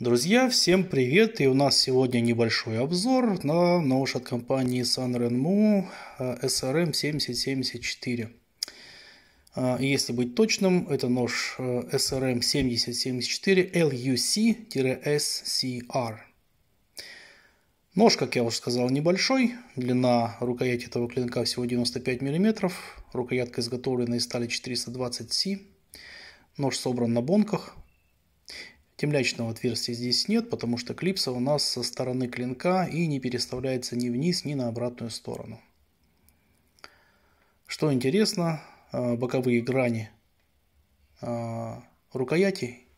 Друзья, всем привет! И у нас сегодня небольшой обзор на нож от компании Sanrenmu э, SRM7074. А, если быть точным, это нож э, SRM7074 LUC-SCR. Нож, как я уже сказал, небольшой. Длина рукояти этого клинка всего 95 мм. Рукоятка изготовлена из стали 420C. Нож собран на бонках – Темлячного отверстия здесь нет, потому что клипса у нас со стороны клинка и не переставляется ни вниз, ни на обратную сторону. Что интересно, э, боковые грани э, рукояти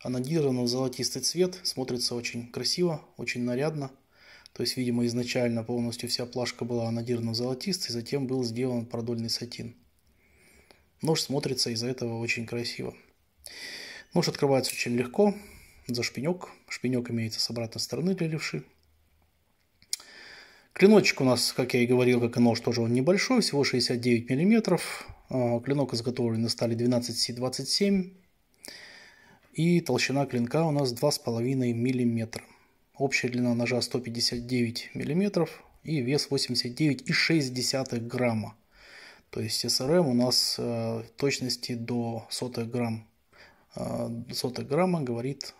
анодированы в золотистый цвет, смотрится очень красиво, очень нарядно. То есть, видимо, изначально полностью вся плашка была анодирована в золотистый, затем был сделан продольный сатин. Нож смотрится из-за этого очень красиво. Нож открывается очень легко за шпинек. Шпинек имеется с обратной стороны для левши. Клиночек у нас, как я и говорил, как и нож, тоже он небольшой, всего 69 миллиметров. А, клинок изготовлен на стали 12C27. И толщина клинка у нас 2,5 мм. Общая длина ножа 159 мм и вес 89,6 грамма. То есть СРМ эм у нас э, в точности до сотых грамм а, сотых грамма говорит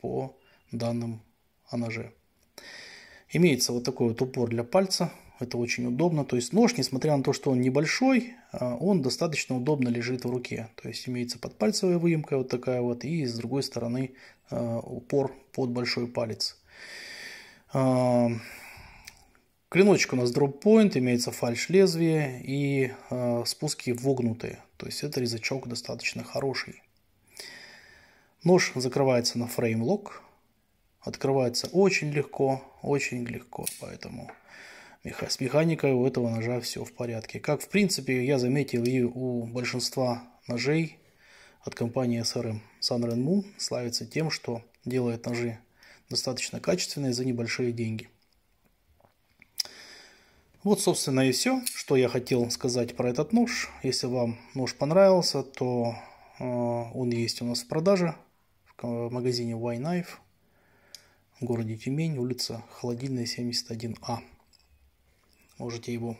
по данным о ноже. Имеется вот такой вот упор для пальца, это очень удобно. То есть нож, несмотря на то, что он небольшой, а, он достаточно удобно лежит в руке. То есть имеется подпальцевая выемка вот такая вот, и с другой стороны а, упор под большой палец. Клиночек у нас Point, имеется фальш лезвие и спуски вогнутые. То есть это резачок достаточно хороший. Нож закрывается на фреймлок, Открывается очень легко, очень легко. Поэтому с механикой у этого ножа все в порядке. Как, в принципе, я заметил и у большинства ножей от компании SRM. Эм. Sunrenmu славится тем, что делает ножи достаточно качественные за небольшие деньги. Вот, собственно, и все, что я хотел сказать про этот нож. Если вам нож понравился, то э, он есть у нас в продаже магазине Y-Knife в городе Тюмень, улица Холодильная, 71А. Можете его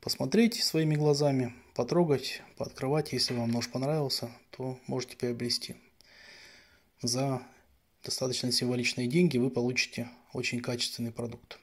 посмотреть своими глазами, потрогать, пооткрывать. Если вам нож понравился, то можете приобрести. За достаточно символичные деньги вы получите очень качественный продукт.